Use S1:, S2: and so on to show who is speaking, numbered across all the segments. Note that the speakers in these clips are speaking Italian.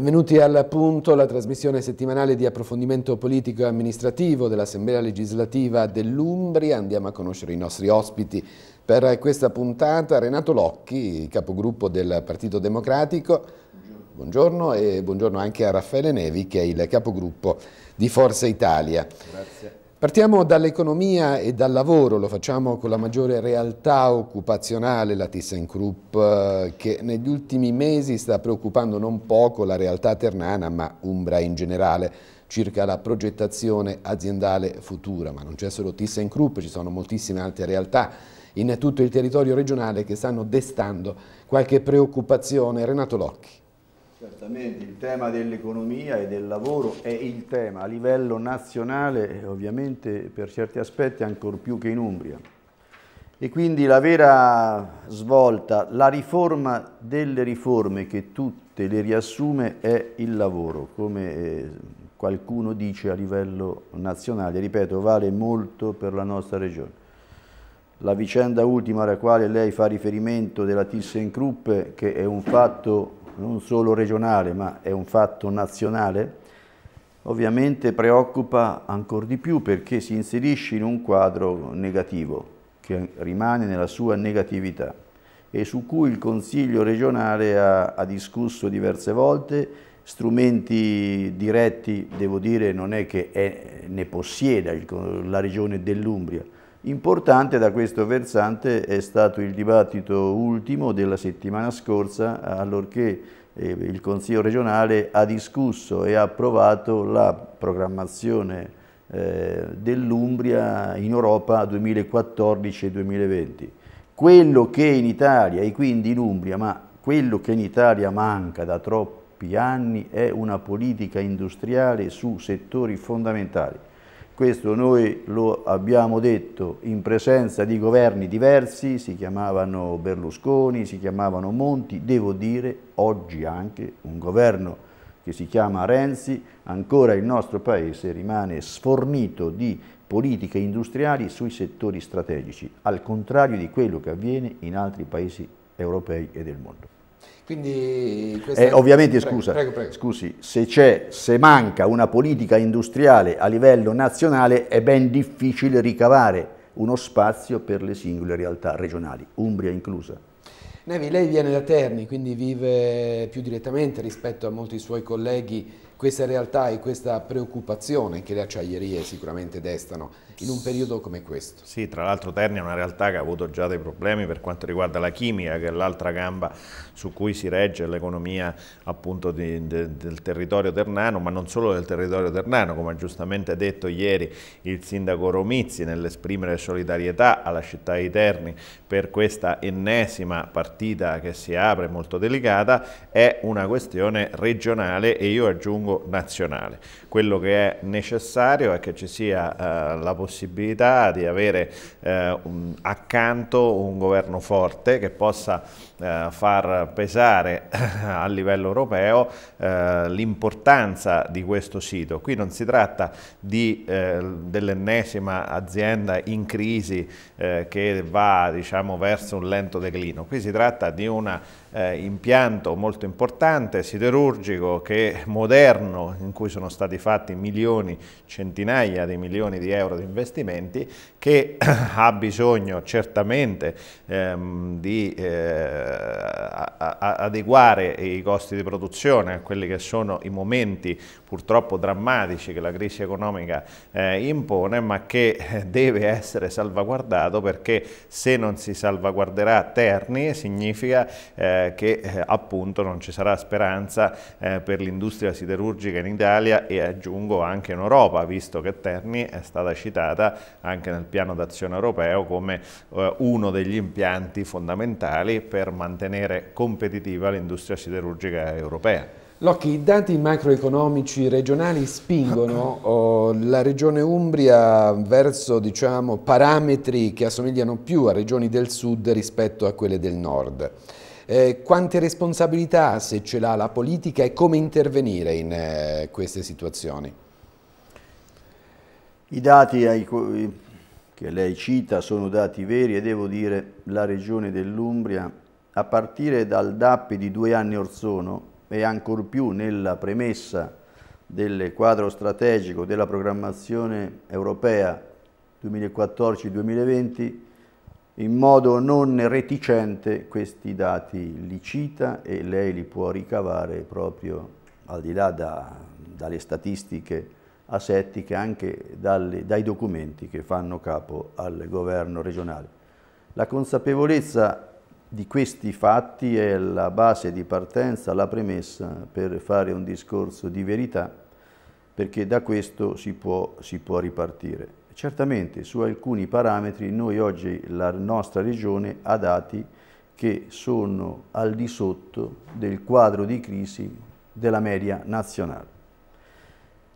S1: Benvenuti al punto, la trasmissione settimanale di approfondimento politico e amministrativo dell'Assemblea legislativa dell'Umbria. Andiamo a conoscere i nostri ospiti per questa puntata. Renato Locchi, capogruppo del Partito Democratico. Buongiorno e buongiorno anche a Raffaele Nevi che è il capogruppo di Forza Italia. Grazie. Partiamo dall'economia e dal lavoro, lo facciamo con la maggiore realtà occupazionale, la ThyssenKrupp, eh, che negli ultimi mesi sta preoccupando non poco la realtà ternana, ma Umbra in generale, circa la progettazione aziendale futura. Ma non c'è solo ThyssenKrupp, ci sono moltissime altre realtà in tutto il territorio regionale che stanno destando qualche preoccupazione. Renato Locchi.
S2: Certamente il tema dell'economia e del lavoro è il tema a livello nazionale ovviamente per certi aspetti ancor più che in Umbria. E quindi la vera svolta, la riforma delle riforme che tutte le riassume è il lavoro, come eh, qualcuno dice a livello nazionale, ripeto, vale molto per la nostra regione. La vicenda ultima alla quale lei fa riferimento della ThyssenKrupp, che è un fatto non solo regionale ma è un fatto nazionale, ovviamente preoccupa ancora di più perché si inserisce in un quadro negativo che rimane nella sua negatività e su cui il Consiglio regionale ha, ha discusso diverse volte, strumenti diretti, devo dire, non è che è, ne possieda il, la regione dell'Umbria, Importante da questo versante è stato il dibattito ultimo della settimana scorsa allorché eh, il Consiglio regionale ha discusso e ha approvato la programmazione eh, dell'Umbria in Europa 2014-2020. Quello che in Italia e quindi in Umbria, ma quello che in Italia manca da troppi anni è una politica industriale su settori fondamentali questo noi lo abbiamo detto in presenza di governi diversi, si chiamavano Berlusconi, si chiamavano Monti, devo dire oggi anche un governo che si chiama Renzi, ancora il nostro Paese rimane sfornito di politiche industriali sui settori strategici, al contrario di quello che avviene in altri Paesi europei e del mondo.
S1: Quindi eh, ovviamente, prego, scusa, prego, prego.
S2: scusi, se, se, manca una politica industriale a livello nazionale è ben difficile ricavare uno spazio per le singole realtà regionali, Umbria inclusa.
S1: Nevi, lei viene da Terni, quindi vive più direttamente rispetto a molti suoi colleghi questa realtà e questa preoccupazione che le acciaierie sicuramente destano
S3: in un periodo come questo. Sì, tra l'altro Terni è una realtà che ha avuto già dei problemi per quanto riguarda la chimica, che è l'altra gamba su cui si regge l'economia appunto di, de, del territorio ternano, ma non solo del territorio ternano, come ha giustamente detto ieri il sindaco Romizzi nell'esprimere solidarietà alla città di Terni per questa ennesima partita che si apre molto delicata, è una questione regionale e io aggiungo nazionale. Quello che è necessario è che ci sia eh, la possibilità possibilità di avere eh, un, accanto un governo forte che possa eh, far pesare a livello europeo eh, l'importanza di questo sito. Qui non si tratta eh, dell'ennesima azienda in crisi eh, che va diciamo, verso un lento declino, qui si tratta di una eh, impianto molto importante, siderurgico, che è moderno, in cui sono stati fatti milioni, centinaia di milioni di euro di investimenti, che ha bisogno certamente ehm, di eh, adeguare i costi di produzione a quelli che sono i momenti purtroppo drammatici che la crisi economica eh, impone, ma che eh, deve essere salvaguardato perché se non si salvaguarderà Terni significa eh, che eh, appunto non ci sarà speranza eh, per l'industria siderurgica in Italia e aggiungo anche in Europa, visto che Terni è stata citata anche nel piano d'azione europeo come eh, uno degli impianti fondamentali per mantenere competitiva l'industria siderurgica europea. Locchi, i
S1: dati macroeconomici regionali spingono oh, la regione Umbria verso diciamo, parametri che assomigliano più a regioni del sud rispetto a quelle del nord. Eh, quante responsabilità se ce l'ha la politica e come intervenire
S2: in eh, queste situazioni? I dati ai, che lei cita sono dati veri e devo dire la regione dell'Umbria a partire dal DAP di due anni or sono e ancor più nella premessa del quadro strategico della programmazione europea 2014-2020, in modo non reticente questi dati li cita e lei li può ricavare proprio al di là da, dalle statistiche asettiche, anche dalle, dai documenti che fanno capo al governo regionale. La consapevolezza di questi fatti è la base di partenza, la premessa per fare un discorso di verità, perché da questo si può, si può ripartire. Certamente su alcuni parametri noi oggi la nostra regione ha dati che sono al di sotto del quadro di crisi della media nazionale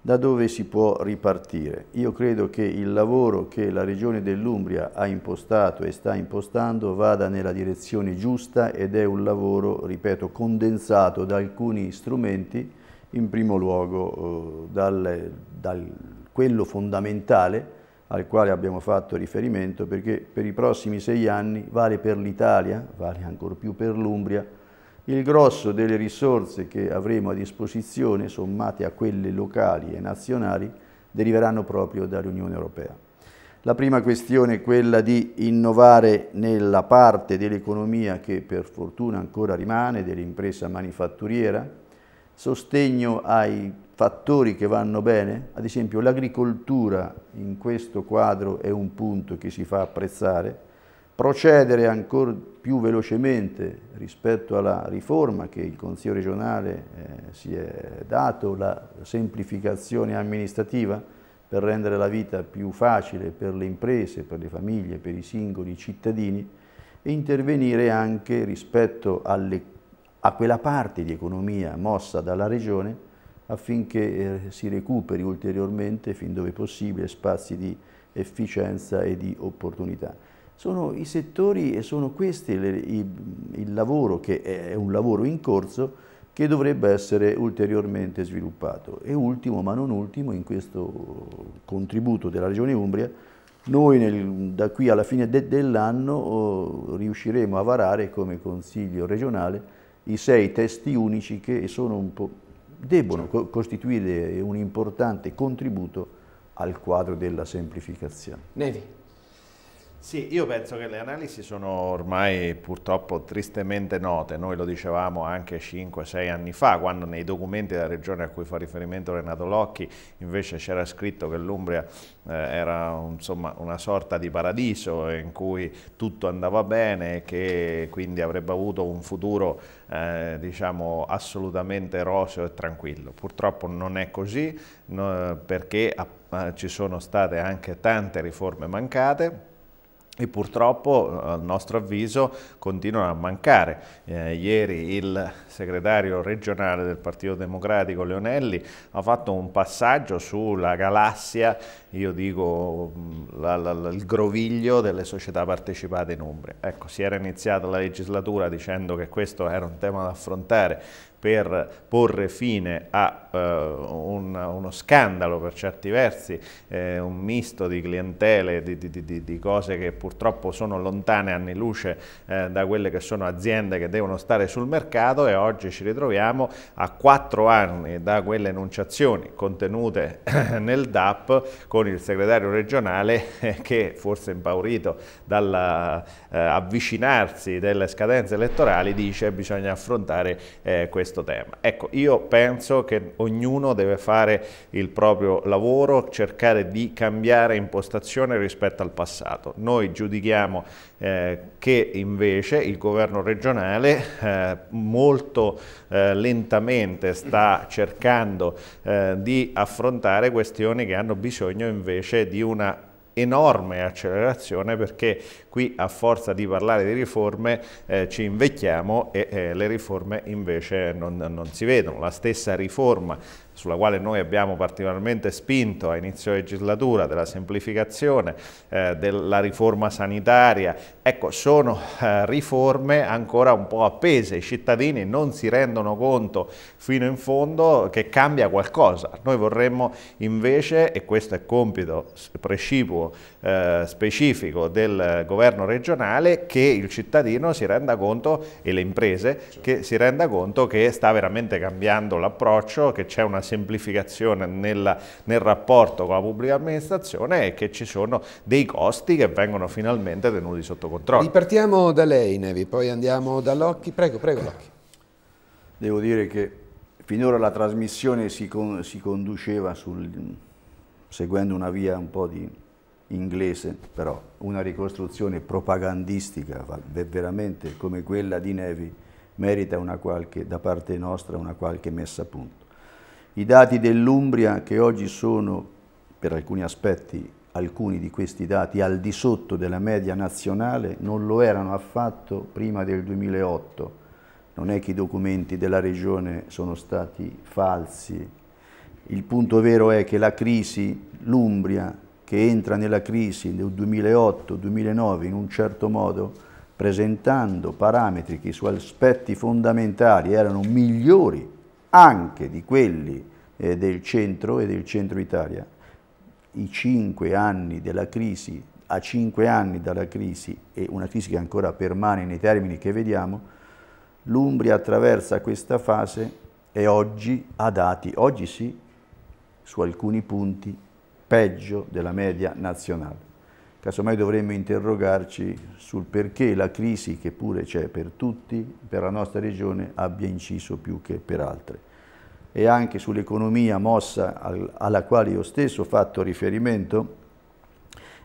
S2: da dove si può ripartire. Io credo che il lavoro che la Regione dell'Umbria ha impostato e sta impostando vada nella direzione giusta ed è un lavoro, ripeto, condensato da alcuni strumenti, in primo luogo eh, dal, dal, quello fondamentale al quale abbiamo fatto riferimento, perché per i prossimi sei anni vale per l'Italia, vale ancor più per l'Umbria, il grosso delle risorse che avremo a disposizione, sommate a quelle locali e nazionali, deriveranno proprio dall'Unione Europea. La prima questione è quella di innovare nella parte dell'economia che per fortuna ancora rimane, dell'impresa manifatturiera, sostegno ai fattori che vanno bene, ad esempio l'agricoltura in questo quadro è un punto che si fa apprezzare, procedere ancora più velocemente rispetto alla riforma che il Consiglio regionale eh, si è dato, la semplificazione amministrativa per rendere la vita più facile per le imprese, per le famiglie, per i singoli cittadini e intervenire anche rispetto alle, a quella parte di economia mossa dalla Regione affinché eh, si recuperi ulteriormente, fin dove possibile, spazi di efficienza e di opportunità. Sono i settori e sono questi le, i, il lavoro che è un lavoro in corso che dovrebbe essere ulteriormente sviluppato. E ultimo, ma non ultimo, in questo contributo della Regione Umbria, noi nel, da qui alla fine de, dell'anno oh, riusciremo a varare come Consiglio regionale i sei testi unici che debbono co costituire un importante contributo al quadro della semplificazione.
S3: Nevi. Sì, io penso che le analisi sono ormai purtroppo tristemente note, noi lo dicevamo anche 5-6 anni fa, quando nei documenti della regione a cui fa riferimento Renato Locchi invece c'era scritto che l'Umbria eh, era insomma, una sorta di paradiso in cui tutto andava bene e che quindi avrebbe avuto un futuro eh, diciamo, assolutamente roseo e tranquillo. Purtroppo non è così no, perché a, eh, a, ci sono state anche tante riforme mancate e purtroppo eh, a nostro avviso continuano a mancare. Eh, ieri il segretario regionale del Partito Democratico Leonelli ha fatto un passaggio sulla galassia io dico la, la, la, il groviglio delle società partecipate in Umbria. Ecco, si era iniziata la legislatura dicendo che questo era un tema da affrontare per porre fine a eh, un, uno scandalo per certi versi, eh, un misto di clientele, di, di, di, di, cose che purtroppo sono lontane anni luce eh, da quelle che sono aziende che devono stare sul mercato e oggi ci ritroviamo a quattro anni da quelle enunciazioni contenute nel DAP con con il segretario regionale eh, che forse impaurito dall'avvicinarsi eh, delle scadenze elettorali dice che bisogna affrontare eh, questo tema. Ecco, io penso che ognuno deve fare il proprio lavoro, cercare di cambiare impostazione rispetto al passato. Noi giudichiamo eh, che invece il governo regionale eh, molto eh, lentamente sta cercando di affrontare questioni che hanno bisogno invece di una enorme accelerazione perché qui a forza di parlare di riforme eh, ci invecchiamo e eh, le riforme invece non, non si vedono. La stessa riforma sulla quale noi abbiamo particolarmente spinto a inizio legislatura, della semplificazione, eh, della riforma sanitaria, Ecco, sono eh, riforme ancora un po' appese, i cittadini non si rendono conto fino in fondo che cambia qualcosa. Noi vorremmo invece, e questo è compito precipuo, eh, specifico del governo regionale, che il cittadino si renda conto e le imprese certo. che si renda conto che sta veramente cambiando l'approccio, che c'è una semplificazione nella, nel rapporto con la pubblica amministrazione e che ci sono dei costi che vengono finalmente tenuti sotto controllo controllo.
S1: Ripartiamo da lei, Nevi, poi andiamo da Locchi. Prego, prego, eh, Locchi.
S3: Devo dire che finora la trasmissione
S2: si, con, si conduceva sul, seguendo una via un po' di inglese, però una ricostruzione propagandistica veramente come quella di Nevi merita qualche, da parte nostra una qualche messa a punto. I dati dell'Umbria che oggi sono per alcuni aspetti alcuni di questi dati al di sotto della media nazionale non lo erano affatto prima del 2008. Non è che i documenti della regione sono stati falsi. Il punto vero è che la crisi, l'Umbria, che entra nella crisi nel 2008-2009 in un certo modo, presentando parametri che su aspetti fondamentali erano migliori anche di quelli eh, del centro e del centro Italia, i cinque anni della crisi, a cinque anni dalla crisi e una crisi che ancora permane nei termini che vediamo, l'Umbria attraversa questa fase e oggi ha dati, oggi sì, su alcuni punti peggio della media nazionale. Casomai dovremmo interrogarci sul perché la crisi, che pure c'è per tutti, per la nostra regione, abbia inciso più che per altre e anche sull'economia mossa al, alla quale io stesso ho fatto riferimento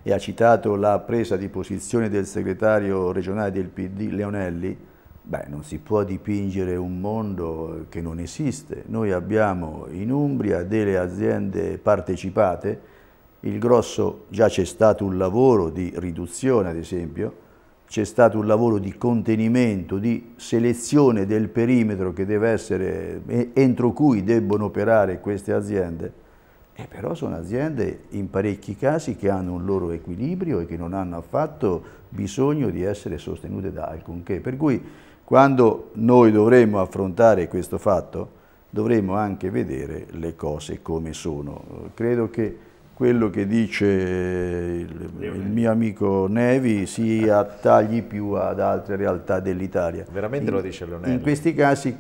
S2: e ha citato la presa di posizione del segretario regionale del PD Leonelli, beh, non si può dipingere un mondo che non esiste. Noi abbiamo in Umbria delle aziende partecipate, il grosso già c'è stato un lavoro di riduzione ad esempio, c'è stato un lavoro di contenimento, di selezione del perimetro che deve essere, entro cui debbono operare queste aziende, e però sono aziende in parecchi casi che hanno un loro equilibrio e che non hanno affatto bisogno di essere sostenute da alcunché. Per cui quando noi dovremo affrontare questo fatto dovremo anche vedere le cose come sono. Credo che quello che dice eh, il, il, mio amico Nevi si attagli più ad altre realtà dell'Italia. Veramente in, lo dice Leonelli. In questi casi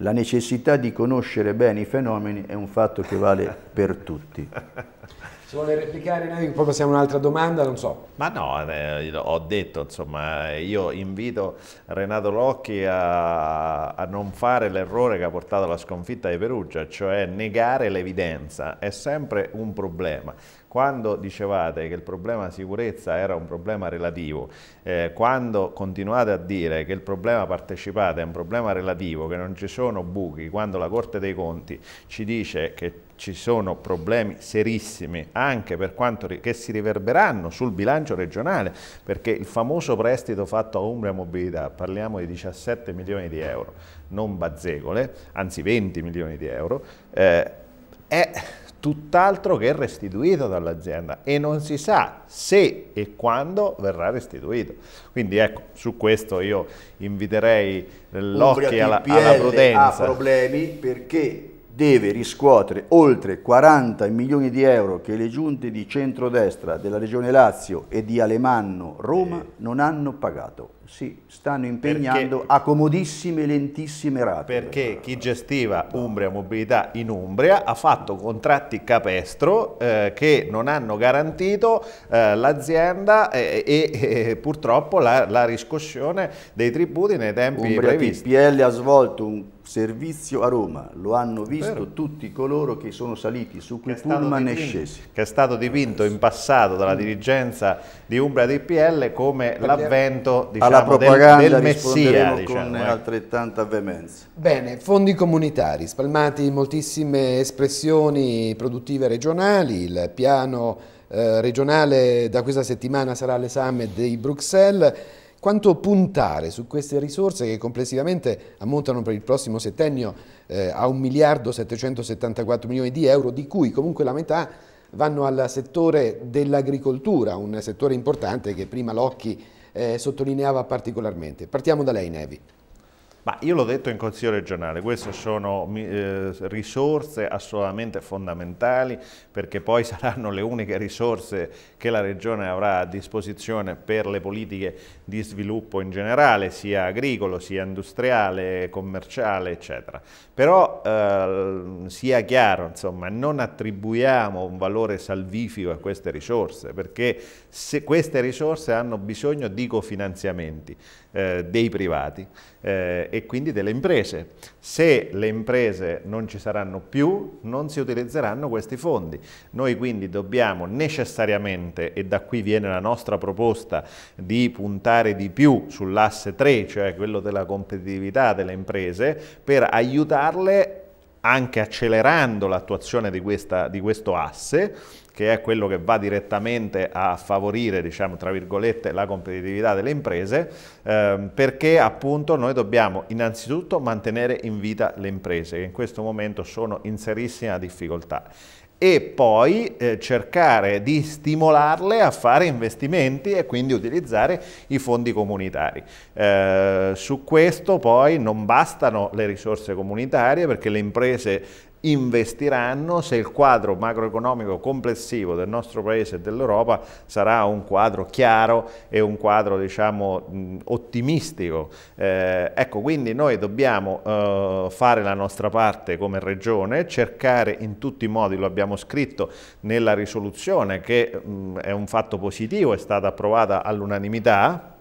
S2: la necessità di conoscere bene i fenomeni è un fatto che vale per tutti.
S1: Se vuole replicare noi poi
S2: passiamo a un'altra domanda, non so.
S3: Ma no, eh, ho detto, insomma, io invito Renato Locchi a, a non fare l'errore che ha portato alla sconfitta di Perugia, cioè negare l'evidenza, è sempre un problema quando dicevate che il problema sicurezza era un problema relativo, eh, quando continuate a dire che il problema partecipato è un problema relativo, che non ci sono buchi, quando la Corte dei Conti ci dice che ci sono problemi serissimi anche per quanto che si riverberanno sul bilancio regionale, perché il famoso prestito fatto a Umbria Mobilità, parliamo di 17 milioni di euro, non bazzecole, anzi 20 milioni di euro, eh, è tutt'altro che restituito dall'azienda e non si sa se e quando verrà restituito. Quindi ecco, su questo io inviterei l'occhio alla, alla prudenza. ha
S2: problemi perché deve riscuotere oltre 40 milioni di euro che le giunte di centrodestra della Regione Lazio e di Alemanno Roma eh. non hanno pagato. Si stanno
S3: impegnando perché, a comodissime e lentissime rate. Perché chi gestiva Umbria Mobilità in Umbria ha fatto contratti capestro eh, che non hanno garantito eh, l'azienda eh, e, purtroppo la, la, riscossione dei tributi nei tempi Umbria previsti.
S2: Umbria TPL ha svolto un servizio a Roma, lo hanno visto Vero.
S3: tutti coloro che sono saliti su quel pullman e scesi. Che è stato dipinto in passato dalla mm. dirigenza di Umbra DPL come l'avvento diciamo, del, del Messia. Diciamo, con eh. altrettanta veemenza.
S1: Bene, fondi comunitari, spalmati in moltissime espressioni produttive regionali, il piano eh, regionale da questa settimana sarà all'esame di Bruxelles, quanto puntare su queste risorse che complessivamente ammontano per il prossimo settennio eh, a 1 miliardo 774 milioni di euro, di cui comunque la metà vanno al settore dell'agricoltura, un settore importante che prima Locchi eh, sottolineava particolarmente. Partiamo da lei Nevi.
S3: Ma io l'ho detto in consiglio regionale, queste sono eh, risorse assolutamente fondamentali perché poi saranno le uniche risorse che la regione avrà a disposizione per le politiche di sviluppo in generale, sia agricolo, sia industriale, commerciale, eccetera. Però eh, sia chiaro, insomma, non attribuiamo un valore salvifico a queste risorse perché queste risorse hanno bisogno di cofinanziamenti eh, dei privati eh, e quindi delle imprese. Se le imprese non ci saranno più, non si utilizzeranno questi fondi. Noi quindi dobbiamo necessariamente, e da qui viene la nostra proposta di puntare di più sull'asse 3, cioè quello della competitività delle imprese, per aiutarle anche accelerando l'attuazione di, di, questo asse, che è quello che va direttamente a favorire, diciamo, tra virgolette, la competitività delle imprese, ehm, perché appunto noi dobbiamo innanzitutto mantenere in vita le imprese, che in questo momento sono in serissima difficoltà e poi eh, cercare di stimolarle a fare investimenti e quindi utilizzare i fondi comunitari. Eh, su questo poi non bastano le risorse comunitarie perché le imprese investiranno se il quadro macroeconomico complessivo del nostro paese e dell'Europa sarà un quadro chiaro e un quadro diciamo ottimistico. Eh, ecco quindi noi dobbiamo eh, fare la nostra parte come regione, cercare in tutti i modi, lo abbiamo scritto nella risoluzione che mh, è un fatto positivo, è stata approvata all'unanimità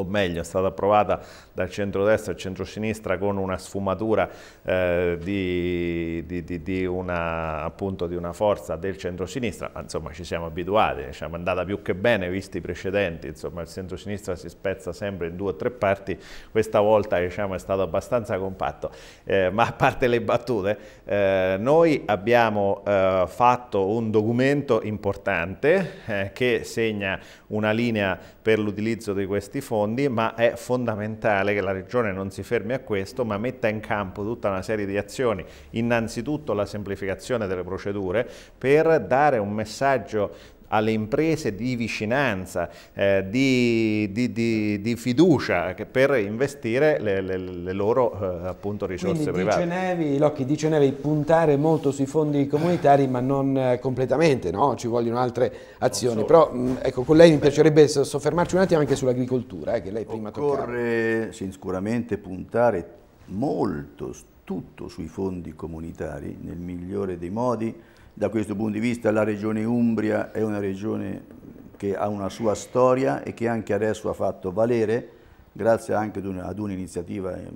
S3: o meglio è stata approvata dal centrodestra e centrosinistra con una sfumatura eh, di, di, di, di, una, appunto, di una forza del centrosinistra, insomma ci siamo abituati, diciamo, è andata più che bene visti i precedenti, insomma il centrosinistra si spezza sempre in due o tre parti, questa volta diciamo, è stato abbastanza compatto, eh, ma a parte le battute, eh, noi abbiamo eh, fatto un documento importante eh, che segna una linea per l'utilizzo di questi fondi fondi, ma è fondamentale che la Regione non si fermi a questo, ma metta in campo tutta una serie di azioni, innanzitutto la semplificazione delle procedure, per dare un messaggio alle imprese di vicinanza, eh, di, di, di, di, fiducia per investire le, le, le loro eh, appunto, risorse Quindi private. Dice Locchi dice Nevi
S1: puntare molto sui fondi comunitari ma non eh, completamente, no? ci vogliono altre azioni, però mh, mm, ecco, con lei mi piacerebbe soffermarci un attimo anche sull'agricoltura eh, che lei prima
S2: Occorre sì, sicuramente puntare molto tutto sui fondi comunitari nel migliore dei modi da questo punto di vista la regione Umbria è una regione che ha una sua storia e che anche adesso ha fatto valere, grazie anche ad un'iniziativa ehm,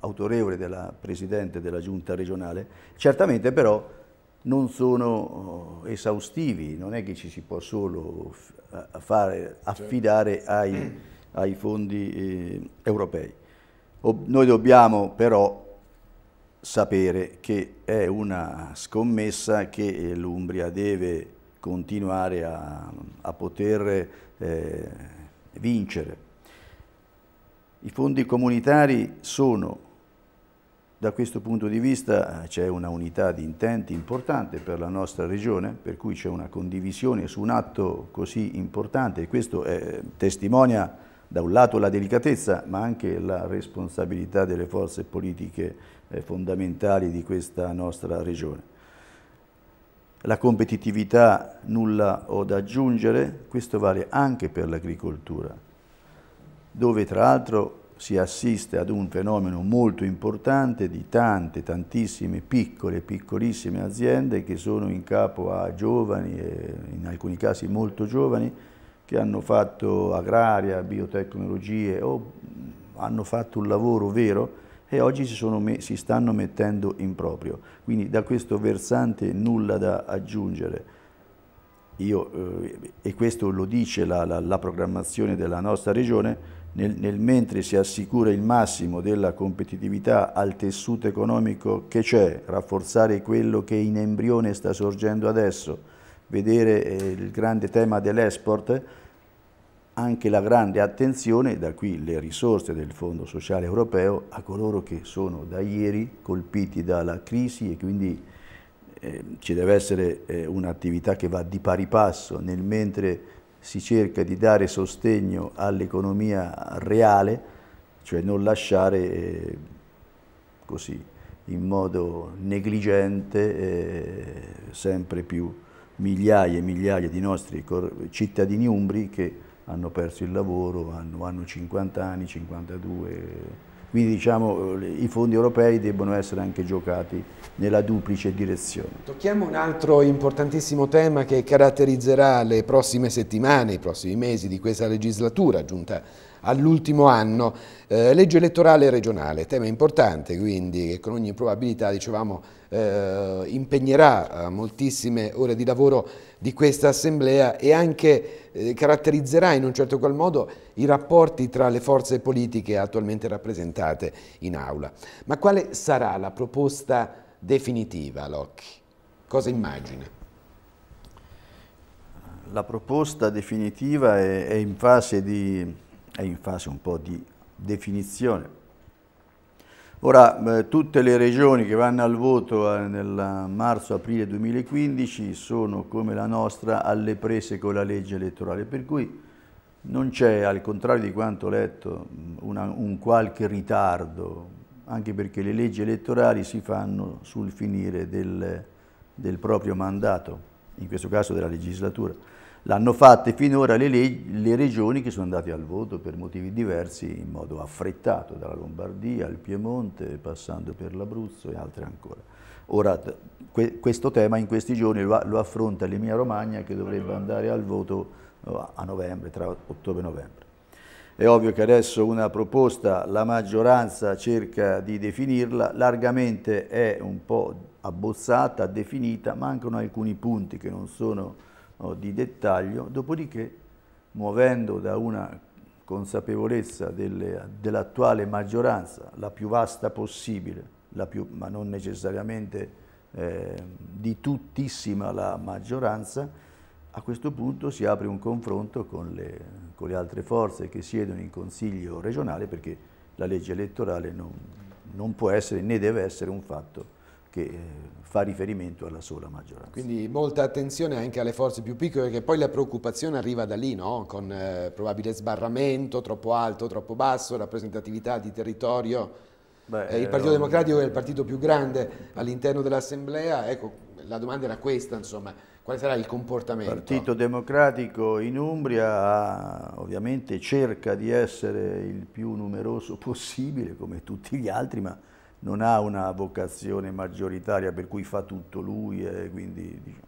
S2: autorevole della Presidente della Giunta regionale. Certamente però non sono eh, esaustivi, non è che ci si può solo fare, certo. affidare ai, ai fondi eh, europei. noi dobbiamo però sapere che è una scommessa che eh, l'Umbria deve continuare a, a poter eh, vincere. I fondi comunitari sono, da questo punto di vista c'è una unità di intenti importante per la nostra regione, per cui c'è una condivisione su un atto così importante e questo è, eh, testimonia da un lato la delicatezza ma anche la responsabilità delle forze politiche eh, fondamentali di questa nostra regione. La competitività nulla ho da aggiungere, questo vale anche per l'agricoltura, dove tra l'altro si assiste ad un fenomeno molto importante di tante, tantissime piccole piccolissime aziende che sono in capo a giovani, in alcuni casi molto giovani, che hanno fatto agraria, biotecnologie, o mm, hanno fatto un lavoro vero e oggi si, si stanno mettendo in proprio. Quindi da questo versante nulla da aggiungere. Io, eh, e questo lo dice la, la, la programmazione della nostra regione, nel, nel, mentre si assicura il massimo della competitività al tessuto economico che c'è, rafforzare quello che in embrione sta sorgendo adesso, vedere eh, il grande tema dell'export, anche la grande attenzione, da qui le risorse del Fondo Sociale Europeo, a coloro che sono da ieri colpiti dalla crisi e quindi eh, ci deve essere eh, un'attività che va di pari passo nel mentre si cerca di dare sostegno all'economia reale, cioè non lasciare eh, così in modo negligente eh, sempre più migliaia e migliaia di nostri cittadini umbri che hanno perso il lavoro, hanno, hanno 50 anni, 52. Quindi diciamo, i fondi europei debbono essere anche giocati nella duplice direzione.
S1: Tocchiamo un altro importantissimo tema che caratterizzerà le prossime settimane, i prossimi mesi di questa legislatura giunta all'ultimo anno. Eh, legge elettorale regionale, tema importante quindi che con ogni probabilità dicevamo eh, impegnerà eh, moltissime ore di lavoro di questa assemblea e anche eh, caratterizzerà in un certo qual modo i rapporti tra le forze politiche attualmente rappresentate in aula. Ma quale sarà la proposta definitiva, Locchi? Cosa immagina?
S2: La proposta definitiva è, è in fase di è in fase un po' di definizione. Ora, eh, tutte le regioni che vanno al voto eh, nel marzo-aprile 2015 sono come la nostra alle prese con la legge elettorale, per cui non c'è, al contrario di quanto ho letto, una, un qualche ritardo, anche perché le leggi elettorali si fanno sul finire del, del proprio mandato, in questo caso della legislatura. L'hanno fatte finora le, le, regioni che sono andate al voto per motivi diversi in modo affrettato, dalla Lombardia al Piemonte, passando per l'Abruzzo e altre ancora. Ora, que questo tema in questi giorni lo, lo affronta l'Emilia Romagna che dovrebbe andare al voto a novembre, tra ottobre e novembre. È ovvio che adesso una proposta, la maggioranza cerca di definirla, largamente è un po' abbozzata, definita, mancano alcuni punti che non sono o di dettaglio, dopodiché muovendo da una consapevolezza dell'attuale maggioranza, la più vasta possibile, più, ma non necessariamente eh, di tuttissima la maggioranza, a questo punto si apre un confronto con le, con le altre forze che siedono in Consiglio regionale perché la legge elettorale non, non può essere né deve essere un fatto che eh, fa riferimento alla sola maggioranza. Quindi molta
S1: attenzione anche alle forze più piccole, perché poi la preoccupazione arriva da lì, no? con eh, probabile sbarramento troppo alto, troppo basso, rappresentatività di territorio. Beh, eh, il eh, Partito Democratico è il partito più grande all'interno dell'Assemblea, ecco, la domanda era questa, insomma, quale sarà il comportamento? Il
S2: Partito Democratico in Umbria ovviamente cerca di essere il più numeroso possibile, come tutti gli altri, ma non ha una vocazione maggioritaria per cui fa tutto lui, eh, quindi, diciamo,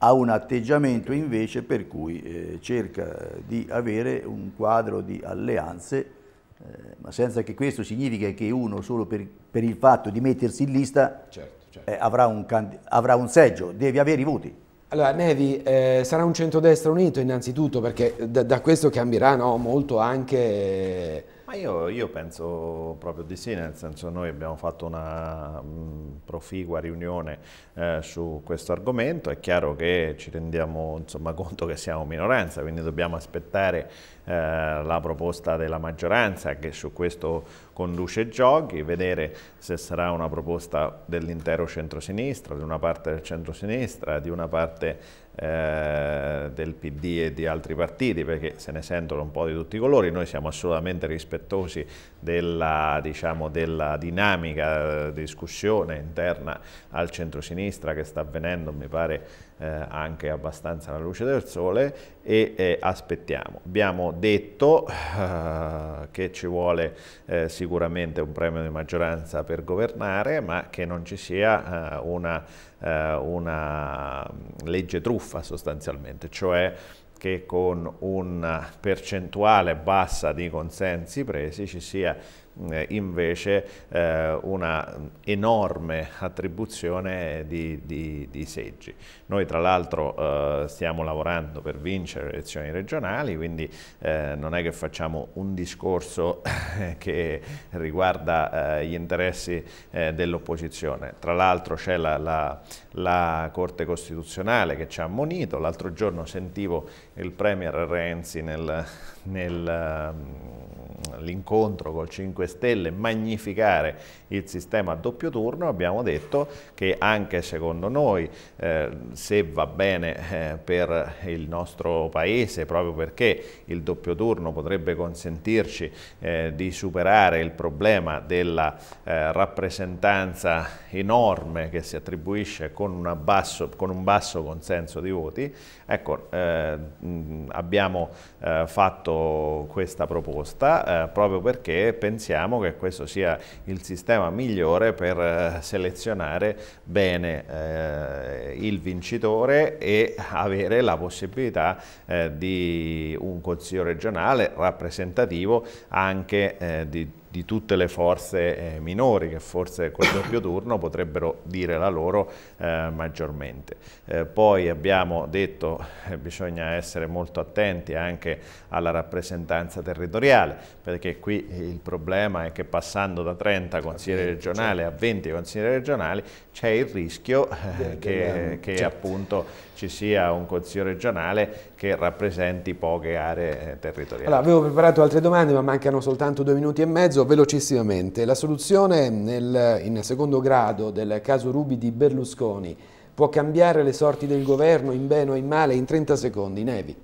S2: ha un atteggiamento invece per cui eh, cerca di avere un quadro di alleanze, eh, ma senza che questo significhi che uno solo per, per il fatto di mettersi in lista certo, certo. Eh, avrà, un avrà un seggio, deve avere i voti.
S1: Allora, Nevi, eh, sarà un centrodestra unito innanzitutto perché da, da questo cambierà no, molto anche
S3: ma io, io, penso proprio di sì, nel senso noi abbiamo fatto una mm, proficua riunione eh, su questo argomento, è chiaro che ci rendiamo insomma, conto che siamo minoranza, quindi dobbiamo aspettare eh, la proposta della maggioranza che su questo conduce giochi, vedere se sarà una proposta dell'intero centrosinistra, di una parte del centrosinistra, di una parte eh, del PD e di altri partiti, perché se ne sentono un po' di tutti i colori, noi siamo assolutamente rispettosi della, diciamo, della dinamica eh, discussione interna al centrosinistra che sta avvenendo, mi pare, eh, anche abbastanza la luce del sole e eh, aspettiamo. Abbiamo detto eh, che ci vuole eh, sicuramente un premio di maggioranza per governare, ma che non ci sia eh, una, eh, una legge truffa sostanzialmente, cioè che con una percentuale bassa di consensi presi ci sia eh, invece eh, una enorme attribuzione di, di, di seggi. Noi tra l'altro eh, stiamo lavorando per vincere le elezioni regionali, quindi non è che facciamo un discorso che riguarda gli interessi dell'opposizione. Tra l'altro c'è la, la, la Corte Costituzionale che ci ha ammonito, l'altro giorno sentivo il Premier Renzi nel, nel l'incontro col 5 Stelle, magnificare il sistema a doppio turno, abbiamo detto che anche secondo noi eh, se va bene eh, per il nostro Paese, proprio perché il doppio turno potrebbe consentirci eh, di superare il problema della eh, rappresentanza enorme che si attribuisce con, basso, con, un basso consenso di voti, ecco, eh, abbiamo eh, fatto questa proposta eh, proprio perché pensiamo che questo sia il sistema migliore per eh, selezionare bene eh, il vincitore e avere la possibilità eh, di un consiglio regionale rappresentativo anche eh, di di tutte le forze eh, minori che forse col doppio turno potrebbero dire la loro eh, maggiormente. Eh, poi abbiamo detto che eh, bisogna essere molto attenti anche alla rappresentanza territoriale perché qui il problema è che passando da 30 consiglieri regionali certo. a 20 consiglieri regionali c'è il rischio eh, che, che certo. appunto ci sia un consiglio regionale che rappresenti poche aree eh, territoriali. Allora, avevo
S1: preparato altre domande ma mancano soltanto due minuti e mezzo velocissimamente, la soluzione nel, in secondo grado del caso Rubi di Berlusconi può cambiare le sorti del governo in bene o in male in 30 secondi, Nevi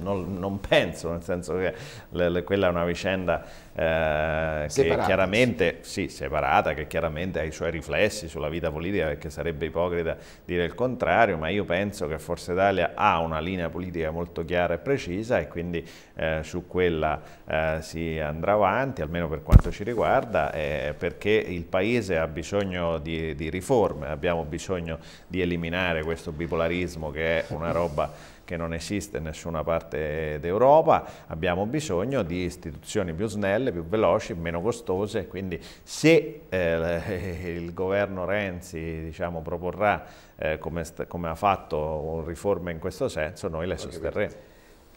S3: non, non, penso, nel senso che le, le, quella è una vicenda eh, che chiaramente, sì, separata, che chiaramente ha i suoi riflessi sulla vita politica, perché sarebbe ipocrita dire il contrario, ma io penso che Forza Italia ha una linea politica molto chiara e precisa e quindi eh, su quella eh, si andrà avanti, almeno per quanto ci riguarda, eh, perché il Paese ha bisogno di, di riforme, abbiamo bisogno di eliminare questo bipolarismo che è una roba che non esiste in nessuna parte d'Europa, abbiamo bisogno di istituzioni più snelle, più veloci, meno costose, quindi se eh, il governo Renzi diciamo, proporrà eh, come, come, ha fatto un riforme in questo senso, noi le sosterremo.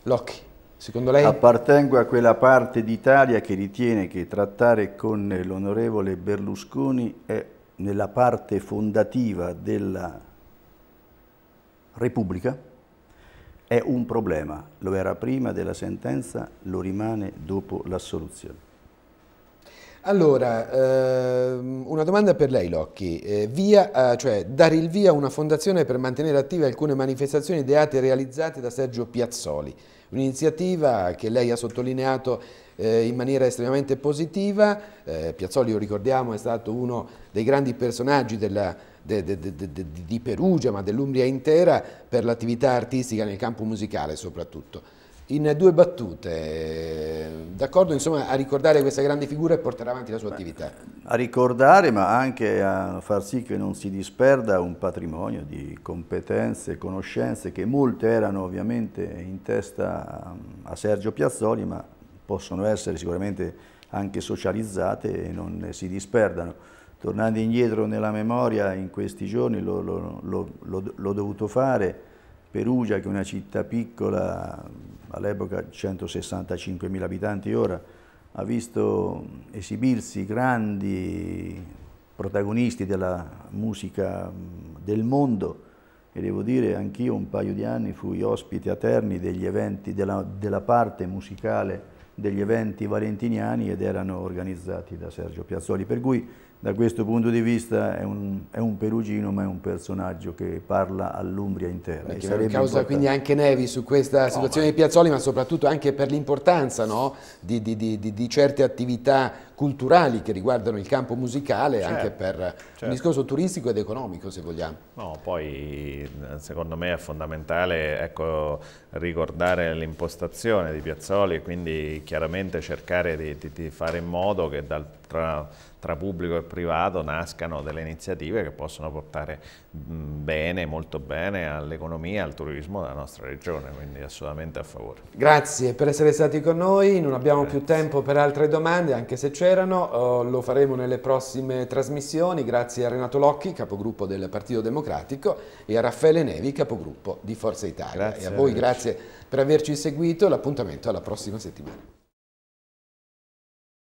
S3: Locchi.
S2: Secondo lei? Appartengo a quella parte d'Italia che ritiene che trattare con l'onorevole Berlusconi è nella parte fondativa della Repubblica è un problema, lo era prima della sentenza, lo rimane dopo l'assoluzione.
S1: Allora, ehm, una domanda per lei Locchi, eh, via, eh, cioè dare il via a una fondazione per mantenere attive alcune manifestazioni ideate e realizzate da Sergio Piazzoli, un'iniziativa che lei ha sottolineato eh, in maniera estremamente positiva, eh, Piazzoli lo ricordiamo è stato uno dei grandi personaggi della de, de, de, di Perugia, ma dell'Umbria intera, per l'attività artistica nel campo musicale soprattutto. In due battute, d'accordo insomma a ricordare questa grande figura e portare avanti la sua attività?
S2: A ricordare ma anche a far sì che non si disperda un patrimonio di competenze e conoscenze che molte erano ovviamente in testa um, a Sergio Piazzoli ma possono essere sicuramente anche socializzate e non si disperdano. Tornando indietro nella memoria, in questi giorni l'ho dovuto fare, Perugia, che è una città piccola, all'epoca 165.000 abitanti ora, ha visto esibirsi grandi protagonisti della musica del mondo e devo dire anch'io un paio di anni fui ospite a Terni degli eventi, della, della parte musicale degli eventi valentiniani ed erano organizzati da Sergio Piazzoli, per cui da questo punto di vista è un, è un perugino ma è un personaggio che parla all'Umbria intera. e causa importante. quindi anche
S1: Nevi su questa situazione no, ma... di Piazzoli ma soprattutto anche per l'importanza no? di, di, di, di, certe attività culturali che riguardano il campo musicale certo, anche per certo. un discorso
S3: turistico ed economico se vogliamo. No, poi secondo me è fondamentale ecco, ricordare l'impostazione di Piazzoli e quindi chiaramente cercare di, fare in modo che dal, tra, tra pubblico e privato nascano delle iniziative che possono portare bene, molto bene all'economia al turismo della nostra regione, quindi assolutamente a favore.
S1: Grazie per essere stati con noi, non abbiamo Grazie. più tempo per altre domande, anche se c'erano, eh, lo faremo nelle prossime trasmissioni. Grazie a Renato Locchi, capogruppo del Partito Democratico, e a Raffaele Nevi, capogruppo di Forza Italia. Grazie, e a voi grazie
S3: per averci seguito, l'appuntamento alla prossima settimana.